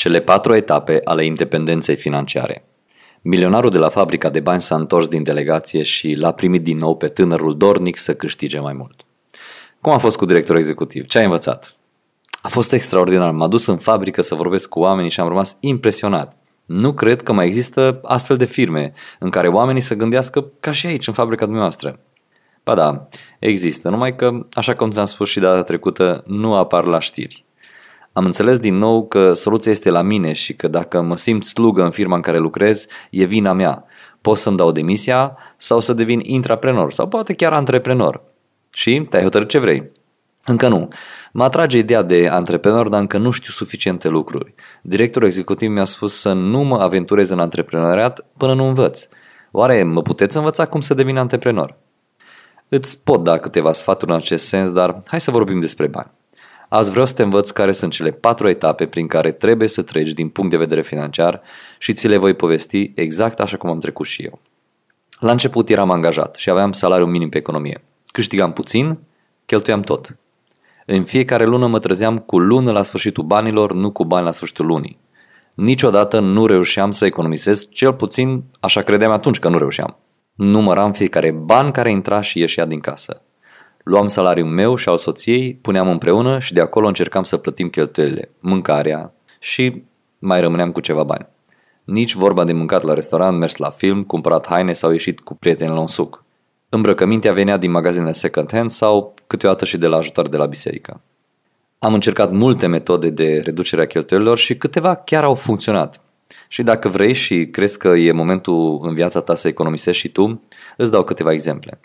cele patru etape ale independenței financiare. Milionarul de la fabrica de bani s-a întors din delegație și l-a primit din nou pe tânărul dornic să câștige mai mult. Cum a fost cu directorul executiv? Ce ai învățat? A fost extraordinar. M-a dus în fabrică să vorbesc cu oamenii și am rămas impresionat. Nu cred că mai există astfel de firme în care oamenii să gândească ca și aici, în fabrica dumneavoastră. Ba da, există, numai că, așa cum ți-am spus și data trecută, nu apar la știri. Am înțeles din nou că soluția este la mine și că dacă mă simt slugă în firma în care lucrez, e vina mea. Pot să-mi dau demisia sau să devin intraprenor sau poate chiar antreprenor. Și te-ai hotărât ce vrei. Încă nu. Mă atrage ideea de antreprenor, dar încă nu știu suficiente lucruri. Directorul executiv mi-a spus să nu mă aventurez în antreprenoriat până nu învăț. Oare mă puteți învăța cum să devin antreprenor? Îți pot da câteva sfaturi în acest sens, dar hai să vorbim despre bani. Azi vreau să te învăț care sunt cele patru etape prin care trebuie să treci din punct de vedere financiar și ți le voi povesti exact așa cum am trecut și eu. La început eram angajat și aveam salariu minim pe economie. Câștigam puțin, cheltuiam tot. În fiecare lună mă trezeam cu lună la sfârșitul banilor, nu cu bani la sfârșitul lunii. Niciodată nu reușeam să economisez, cel puțin așa credeam atunci că nu reușeam. Număram fiecare ban care intra și ieșea din casă. Luam salariul meu și al soției, puneam împreună și de acolo încercam să plătim cheltuielile, mâncarea și mai rămâneam cu ceva bani. Nici vorba de mâncat la restaurant, mers la film, cumpărat haine sau ieșit cu prieteni la un suc. Îmbrăcămintea venea din magazinele second hand sau câteodată și de la ajutor de la biserică. Am încercat multe metode de reducere a cheltuielilor și câteva chiar au funcționat. Și dacă vrei și crezi că e momentul în viața ta să economisești și tu, îți dau câteva exemple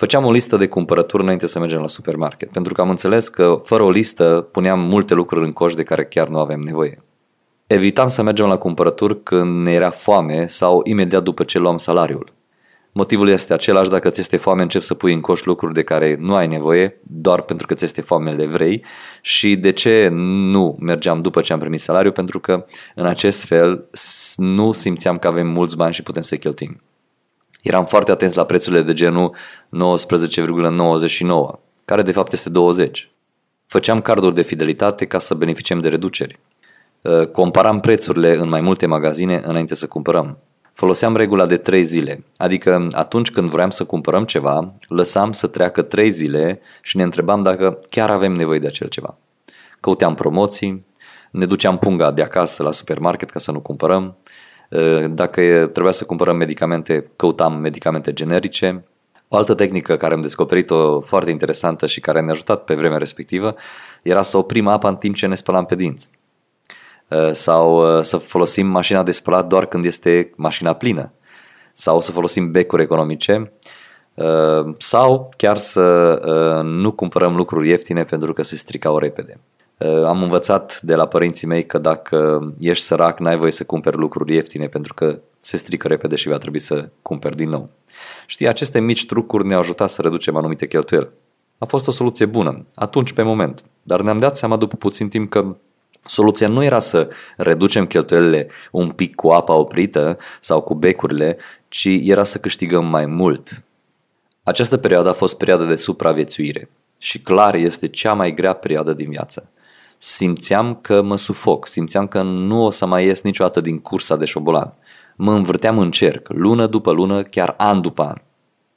făceam o listă de cumpărături înainte să mergem la supermarket, pentru că am înțeles că fără o listă puneam multe lucruri în coș de care chiar nu aveam nevoie. Evitam să mergem la cumpărături când ne era foame sau imediat după ce luam salariul. Motivul este același dacă ți este foame începi să pui în coș lucruri de care nu ai nevoie, doar pentru că ți este foame le vrei și de ce nu mergeam după ce am primit salariul, pentru că în acest fel nu simțeam că avem mulți bani și putem să cheltuim. Eram foarte atenți la prețurile de genul 19,99, care de fapt este 20. Făceam carduri de fidelitate ca să beneficiem de reduceri. Ă, comparam prețurile în mai multe magazine înainte să cumpărăm. Foloseam regula de 3 zile, adică atunci când vroiam să cumpărăm ceva, lăsam să treacă 3 zile și ne întrebam dacă chiar avem nevoie de acel ceva. Căuteam promoții, ne duceam punga de acasă la supermarket ca să nu cumpărăm, Eh, dacă trebuia să cumpărăm medicamente, căutam medicamente generice. O altă tehnică care am descoperit-o foarte interesantă și care ne-a ajutat pe vremea respectivă era să oprim apa în timp ce ne spălam pe dinți eh, sau eh, să folosim mașina de spălat doar când este mașina plină sau să folosim becuri economice sau chiar să nu cumpărăm lucruri ieftine pentru că se stricau repede. Eh, am învățat de la părinții mei că dacă ești sărac, n-ai voie să cumperi lucruri ieftine pentru că se strică repede și va trebui să cumperi din nou. Știi, aceste mici trucuri ne-au ajutat să reducem anumite cheltuieli. A fost o soluție bună, atunci pe moment, dar ne-am dat seama după puțin timp că Soluția nu era să reducem cheltuielile un pic cu apa oprită sau cu becurile, ci era să câștigăm mai mult. Această perioadă a fost perioada de supraviețuire și clar este cea mai grea perioadă din viață simțeam că mă sufoc, simțeam că nu o să mai ies niciodată din cursa de șobolan. Mă învârteam în cerc, lună după lună, chiar an după an.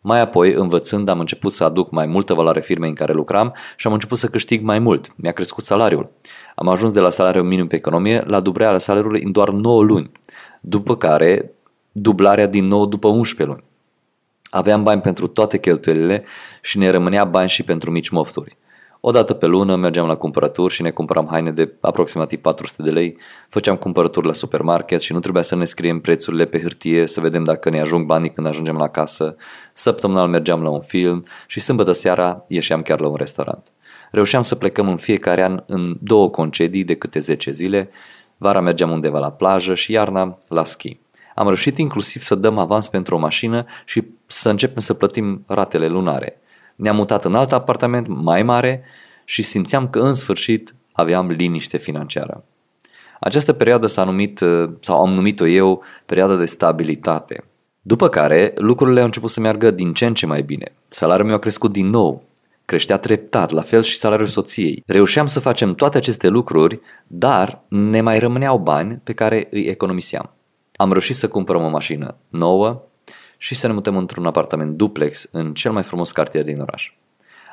Mai apoi, învățând, am început să aduc mai multă valoare firmei în care lucram și am început să câștig mai mult. Mi-a crescut salariul. Am ajuns de la salariul minim pe economie la dublearea salariului în doar 9 luni, după care dublarea din nou după 11 luni. Aveam bani pentru toate cheltuielile și ne rămânea bani și pentru mici mofturi. O dată pe lună mergeam la cumpărături și ne cumpăram haine de aproximativ 400 de lei, făceam cumpărături la supermarket și nu trebuia să ne scriem prețurile pe hârtie, să vedem dacă ne ajung banii când ajungem la casă. Săptămânal mergeam la un film și sâmbătă seara ieșeam chiar la un restaurant. Reușeam să plecăm în fiecare an în două concedii de câte 10 zile, vara mergeam undeva la plajă și iarna la schi. Am reușit inclusiv să dăm avans pentru o mașină și să începem să plătim ratele lunare – ne-am mutat în alt apartament mai mare și simțeam că în sfârșit aveam liniște financiară. Această perioadă s-a numit, uh, sau am numit-o eu, perioada de stabilitate. După care, lucrurile au început să meargă din ce în ce mai bine. Salariul meu a crescut din nou, creștea treptat, la fel și salariul soției. Reușeam să facem toate aceste lucruri, dar ne mai rămâneau bani pe care îi economiseam. Am reușit să cumpărăm o mașină nouă, și să ne mutăm într-un apartament duplex în cel mai frumos cartier din oraș.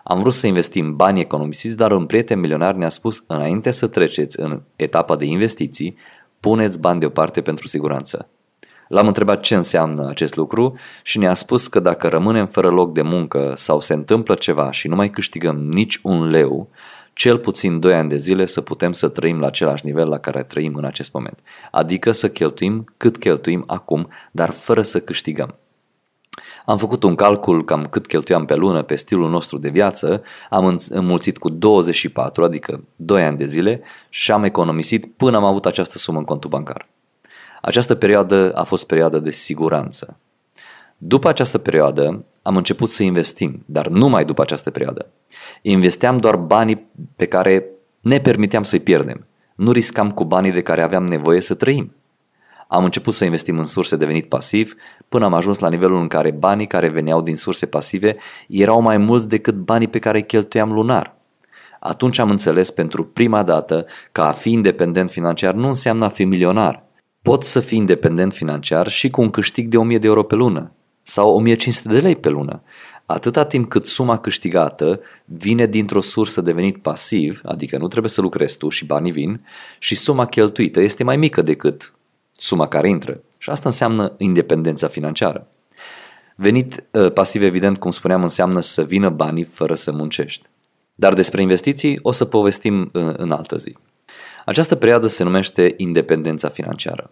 Am vrut să investim bani economisiți, dar un prieten milionar ne-a spus înainte să treceți în etapa de investiții, puneți bani deoparte pentru siguranță. L-am întrebat ce înseamnă acest lucru și ne-a spus că dacă rămânem fără loc de muncă sau se întâmplă ceva și nu mai câștigăm nici un leu, cel puțin 2 ani de zile să putem să trăim la același nivel la care trăim în acest moment. Adică să cheltuim cât cheltuim acum, dar fără să câștigăm. Am făcut un calcul cam cât cheltuiam pe lună pe stilul nostru de viață, am înmulțit cu 24, adică 2 ani de zile și am economisit până am avut această sumă în contul bancar. Această perioadă a fost perioada de siguranță. După această perioadă am început să investim, dar numai după această perioadă. Investeam doar banii pe care ne permiteam să-i pierdem. Nu riscam cu banii de care aveam nevoie să trăim. Am început să investim în surse de venit pasiv până am ajuns la nivelul în care banii care veneau din surse pasive erau mai mulți decât banii pe care îi cheltuiam lunar. Atunci am înțeles pentru prima dată că a fi independent financiar nu înseamnă a fi milionar. Poți să fii independent financiar și cu un câștig de 1000 de euro pe lună sau 1500 de lei pe lună, atâta timp cât suma câștigată vine dintr-o sursă de venit pasiv, adică nu trebuie să lucrezi tu și banii vin, și suma cheltuită este mai mică decât suma care intră. Și asta înseamnă independența financiară. Venit uh, pasiv, evident, cum spuneam, înseamnă să vină banii fără să muncești. Dar despre investiții o să povestim uh, în altă zi. Această perioadă se numește independența financiară.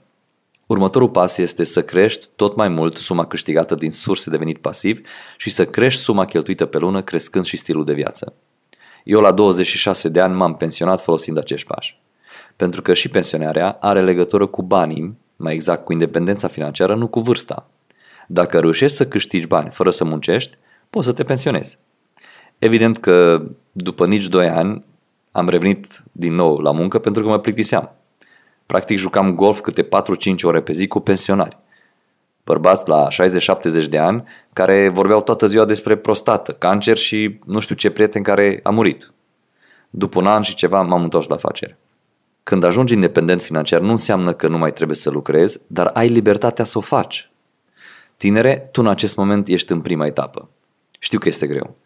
Următorul pas este să crești tot mai mult suma câștigată din surse de venit pasiv și să crești suma cheltuită pe lună crescând și stilul de viață. Eu la 26 de ani m-am pensionat folosind acești pași pentru că și pensionarea are legătură cu banii, mai exact cu independența financiară, nu cu vârsta. Dacă reușești să câștigi bani fără să muncești, poți să te pensionezi. Evident că după nici 2 ani am revenit din nou la muncă pentru că mă plictiseam. Practic jucam golf câte 4-5 ore pe zi cu pensionari. Bărbați la 60-70 de ani care vorbeau toată ziua despre prostată, cancer și nu știu ce prieten care a murit. După un an și ceva m-am întors la afacere. Când ajungi independent financiar nu înseamnă că nu mai trebuie să lucrezi, dar ai libertatea să o faci. Tinere, tu în acest moment ești în prima etapă. Știu că este greu.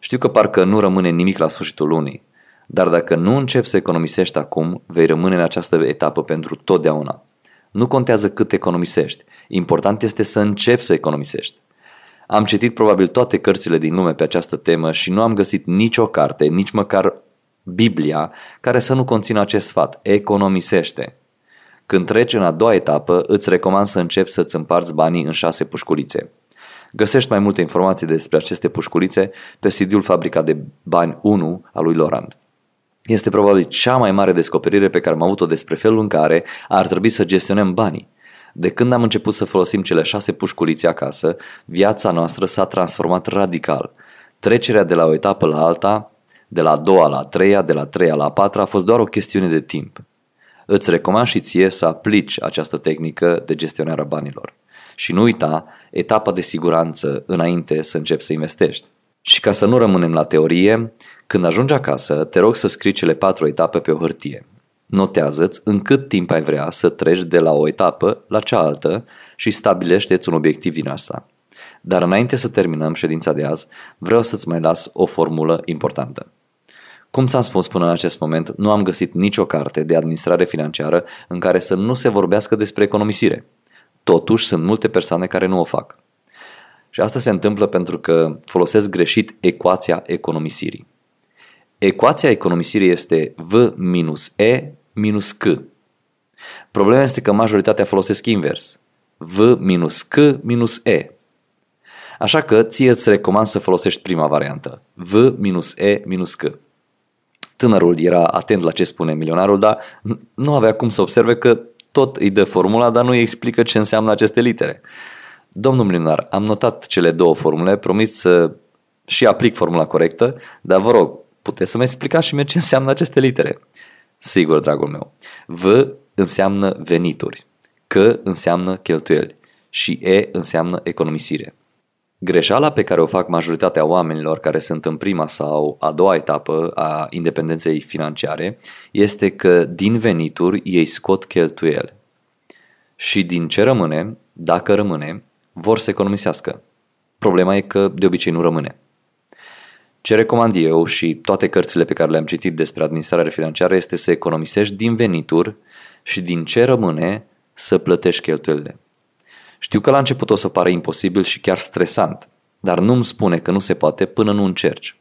Știu că parcă nu rămâne nimic la sfârșitul lunii, dar dacă nu începi să economisești acum, vei rămâne în această etapă pentru totdeauna. Nu contează cât economisești, important este să începi să economisești. Am citit probabil toate cărțile din lume pe această temă și nu am găsit nicio carte, nici măcar Biblia, care să nu conțină acest sfat, economisește. Când treci în a doua etapă, îți recomand să începi să-ți împarți banii în șase pușculițe. Găsești mai multe informații despre aceste pușculițe pe CD-ul Fabrica de Bani 1 a lui Lorand. Este probabil cea mai mare descoperire pe care am avut-o despre felul în care ar trebui să gestionăm banii. De când am început să folosim cele șase pușculițe acasă, viața noastră s-a transformat radical. Trecerea de la o etapă la alta de la a doua la a treia, de la a treia la a patra, a fost doar o chestiune de timp. Îți recomand și ție să aplici această tehnică de gestionare a banilor. Și nu uita etapa de siguranță înainte să începi să investești. Și ca să nu rămânem la teorie, când ajungi acasă, te rog să scrii cele patru etape pe o hârtie. Notează-ți în cât timp ai vrea să treci de la o etapă la cealaltă și stabilește-ți un obiectiv din asta. Dar înainte să terminăm ședința de azi, vreau să-ți mai las o formulă importantă. Cum ți-am spus până în acest moment, nu am găsit nicio carte de administrare financiară în care să nu se vorbească despre economisire. Totuși, sunt multe persoane care nu o fac. Și asta se întâmplă pentru că folosesc greșit ecuația economisirii. Ecuația economisirii este V minus E minus C. Problema este că majoritatea folosesc invers. V minus C minus E. Așa că ție îți recomand să folosești prima variantă, V-E-C. Tânărul era atent la ce spune milionarul, dar nu avea cum să observe că tot îi dă formula, dar nu îi explică ce înseamnă aceste litere. Domnul milionar, am notat cele două formule, promit să și aplic formula corectă, dar vă rog, puteți să-mi explicați și mie ce înseamnă aceste litere. Sigur, dragul meu. V înseamnă venituri, C înseamnă cheltuieli și E înseamnă economisire. Greșeala pe care o fac majoritatea oamenilor care sunt în prima sau a doua etapă a independenței financiare este că din venituri ei scot cheltuieli. Și din ce rămâne, dacă rămâne, vor să economisească. Problema e că de obicei nu rămâne. Ce recomand eu și toate cărțile pe care le-am citit despre administrare financiară este să economisești din venituri și din ce rămâne să plătești cheltuielile. Știu că la început o să pară imposibil și chiar stresant, dar nu-mi spune că nu se poate până nu încerci.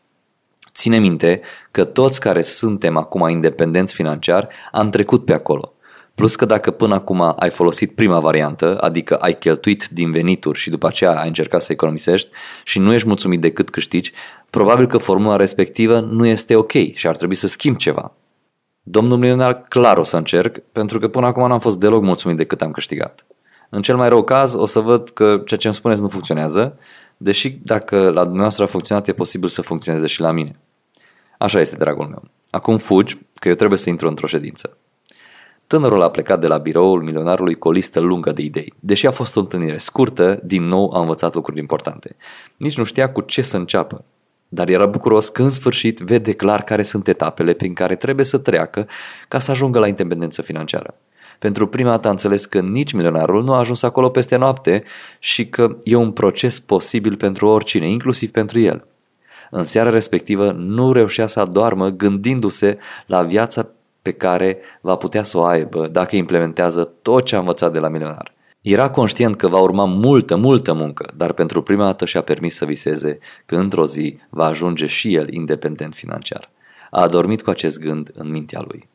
Ține minte că toți care suntem acum independenți financiar am trecut pe acolo. Plus că dacă până acum ai folosit prima variantă, adică ai cheltuit din venituri și după aceea ai încercat să economisești și nu ești mulțumit de cât câștigi, probabil că formula respectivă nu este ok și ar trebui să schimbi ceva. Domnul milionar clar o să încerc, pentru că până acum n-am fost deloc mulțumit de cât am câștigat. În cel mai rău caz o să văd că ceea ce îmi spuneți nu funcționează, deși dacă la dumneavoastră a funcționat, e posibil să funcționeze și la mine. Așa este, dragul meu. Acum fugi, că eu trebuie să intru într-o ședință. Tânărul a plecat de la biroul milionarului cu o listă lungă de idei. Deși a fost o întâlnire scurtă, din nou a învățat lucruri importante. Nici nu știa cu ce să înceapă. Dar era bucuros că în sfârșit vede clar care sunt etapele prin care trebuie să treacă ca să ajungă la independență financiară. Pentru prima dată a înțeles că nici milionarul nu a ajuns acolo peste noapte și că e un proces posibil pentru oricine, inclusiv pentru el. În seara respectivă nu reușea să adoarmă gândindu-se la viața pe care va putea să o aibă dacă implementează tot ce a învățat de la milionar. Era conștient că va urma multă, multă muncă, dar pentru prima dată și-a permis să viseze că într-o zi va ajunge și el independent financiar. A adormit cu acest gând în mintea lui.